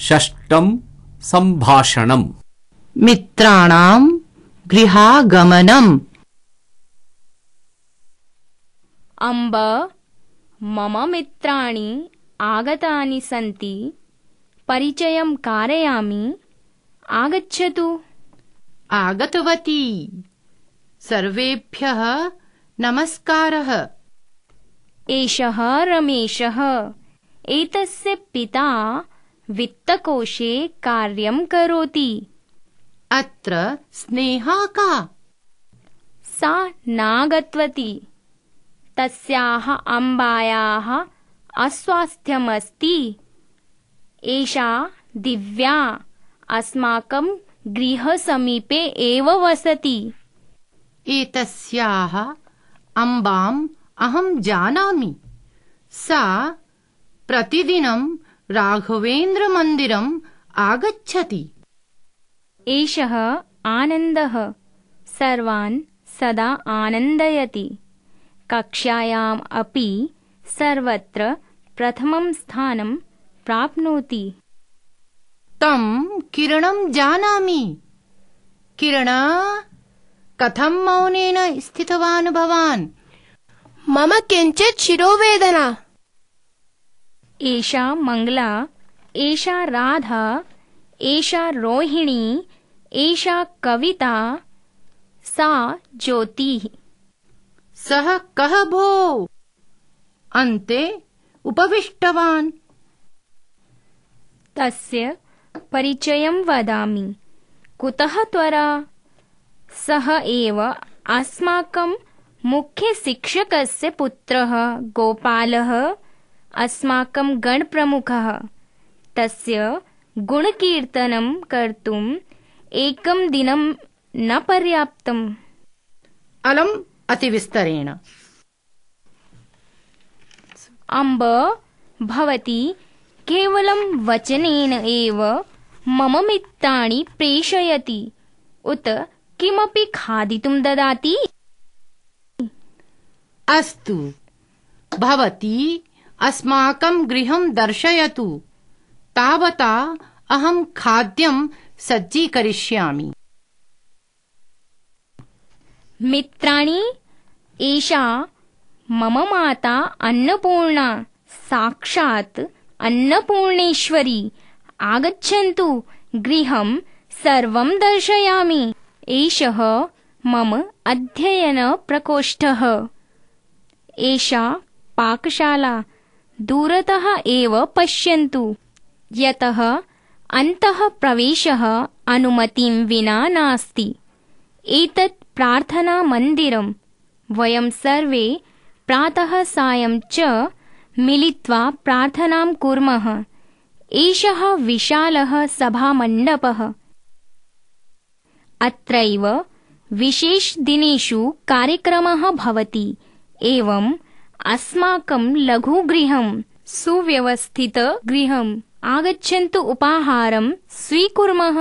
षष्टम् सम्भाषणम् मित्राणाम् गृहागमनम् अम्ब मम मित्राणि आगतानि सन्ति परिचयं कारयामी आगच्छतु आगतवती सर्वेभ्यः नमस्कारः एषः रमेशः एतस्य पिता वित्तकोषे कार्यं करोति अत्र सा नागतवती तस्याः अम्बायाः अस्वास्थ्यमस्ति एषा दिव्या अस्माकं गृहसमीपे एव वसति एतस्याः अम्बाम् अहम् जानामि सा प्रतिदिनं राघवेन्द्रमन्दिरम् आगच्छति एषः आनन्दः सर्वान् सदा आनन्दयति कक्षायाम् अपि सर्वत्र प्रथमं स्थानं प्राप्नोति तं किरणं जानामि किरणा कथं मौनेन स्थितवान् भवान् मम किञ्चित् शिरोवेदना एषा मंगला एषा राधा एषा रोहिणी एषा कविता सा ज्योति सह कह भो अन्ते उपविष्टवान् तस्य परिचयं वदामि कुतः त्वरा सः एव अस्माकं मुख्यशिक्षकस्य पुत्रः गोपालः अस्माकं गणप्रमुखः तस्य गुणकीर्तनं कर्तुम् एकं दिनं न पर्याप्तम् अलम् अतिविस्तरेण अम्ब भवती केवलं वचनेन एव मम मित्राणि प्रेषयति उत किमपि खादितुं ददाति अस्तु भवती अस्माकं गृहं दर्शयतु तावता अहम् खाद्यं सज्जीकरिष्यामि मित्राणि एषा मम माता अन्नपूर्णा साक्षात् अन्नपूर्णेश्वरी आगच्छन्तु गृहं सर्वं दर्शयामि एषः मम अध्ययनप्रकोष्ठः एषा पाकशाला दूरतः एव पश्यन्तु यतः अन्तः प्रवेशः अनुमतिं विना नास्ति एतत् प्रार्थनामन्दिरं वयं सर्वे प्रातः सायं च मिलित्वा प्रार्थनां कुर्मः एषः विशालः सभामण्डपः अत्रैव विशेषदिनेषु कार्यक्रमः भवति एवं अस्माकं लघुगृहम् सुव्यवस्थितगृहम् आगच्छन्तु उपाहारं स्वीकुर्मः